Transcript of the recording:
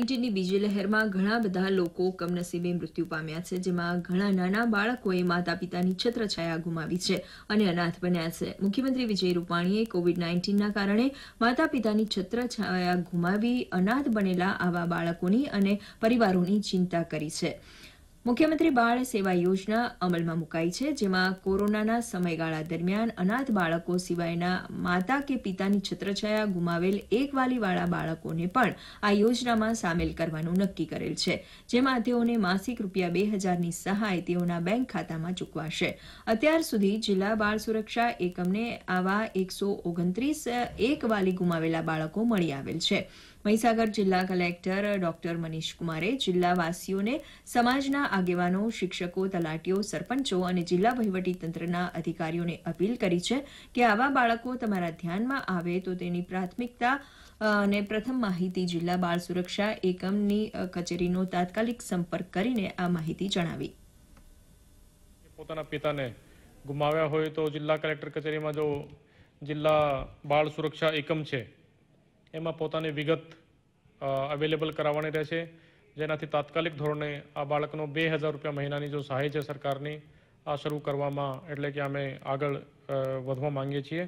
કોવિડની બીજી લહેરમાં ઘણા બધા લોકો કમનસીબે મૃત્યુ પામ્યા છે જેમાં ઘણા નાના બાળકોએ માતા પિતાની છત્રછાયા ગુમાવી છે અને અનાથ બન્યા છે મુખ્યમંત્રી વિજય રૂપાણીએ કોવિડ નાઇન્ટીનના કારણે માતા પિતાની છત્રછાયા ગુમાવી અનાથ બનેલા આવા બાળકોની અને પરિવારોની ચિંતા કરી છે મુખ્યમંત્રી બાળ સેવા યોજના અમલમાં મુકાઈ છે જેમાં કોરોનાના સમયગાળા દરમિયાન અનાથ બાળકો સિવાયના માતા કે પિતાની છત્રછાયા ગુમાવેલ એક વાલીવાળા બાળકોને પણ આ યોજનામાં સામેલ કરવાનું નક્કી કરેલ છે જેમાં તેઓને માસિક રૂપિયા બે હજારની સહાય તેઓના બેંક ખાતામાં ચૂકવાશે અત્યાર સુધી જિલ્લા બાળ સુરક્ષા એકમને આવા એકસો ઓગણત્રીસ એક વાલી ગુમાવેલા બાળકો મળી આવેલ છે મહીસાગર જિલ્લા કલેક્ટર ડોક્ટર મનીષ કુમારે જિલ્લાવાસીઓને સમાજના આગેવાનો શિક્ષકો તલાટીઓ સરપંચો અને જિલ્લા વહીવટીતંત્રના અધિકારીઓને અપીલ કરી છે કે આવા બાળકો તમારા ધ્યાનમાં આવે તો તેની પ્રાથમિકતા અને પ્રથમ માહિતી જિલ્લા બાળ સુરક્ષા એકમની કચેરીનો તાત્કાલિક સંપર્ક કરીને આ માહિતી જણાવી પોતાના પિતાને ગુમાવ્યા હોય તો જિલ્લા કલેક્ટર કચેરીમાં જો જિલ્લા બાળ સુરક્ષા એકમ છે એમાં પોતાની વિગત અવેલેબલ કરાવવાની રહેશે જેનાથી તાત્કાલિક ધોરણે આ બાળકનો બે હજાર રૂપિયા મહિનાની જો સહાય છે સરકારની આ શરૂ કરવામાં એટલે કે અમે આગળ વધવા માંગીએ છીએ